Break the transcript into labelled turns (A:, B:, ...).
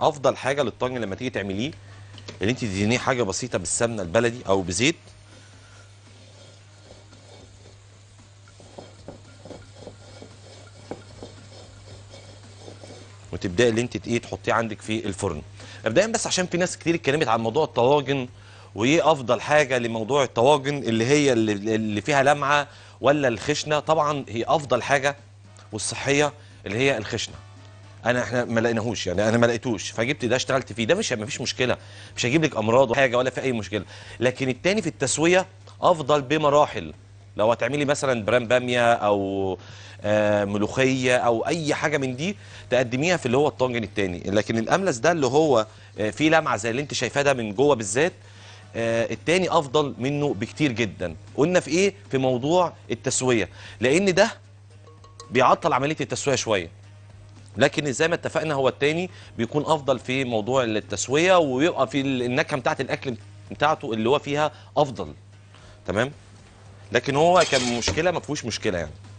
A: افضل حاجه للطاجن لما تيجي تعمليه ان انت تدهنيه حاجه بسيطه بالسمنه البلدي او بزيت وتبداي اللي انت ايه تحطيه عندك في الفرن مبدئيا بس عشان في ناس كتير اتكلمت عن موضوع الطواجن وايه افضل حاجه لموضوع الطواجن اللي هي اللي فيها لمعه ولا الخشنه طبعا هي افضل حاجه والصحيه اللي هي الخشنه انا احنا ما لقيناهوش يعني انا ما لقيتوش فجبت ده اشتغلت فيه ده مش ما فيش مشكله مش هجيب لك امراض وحاجه ولا في اي مشكله لكن الثاني في التسويه افضل بمراحل لو هتعملي مثلا برام باميه او آه، ملوخيه او اي حاجه من دي تقدميها في اللي هو الطنجن الثاني لكن الاملس ده اللي هو آه، فيه لمعه زي اللي انت شايفاه ده من جوه بالذات آه، التاني افضل منه بكتير جدا قلنا في ايه في موضوع التسويه لان ده بيعطل عمليه التسويه شويه لكن زي ما اتفقنا هو الثاني بيكون افضل في موضوع التسويه ويبقى في النكهه بتاعت الاكل بتاعته اللي هو فيها افضل تمام لكن هو كان مشكله ما فيهوش مشكله يعني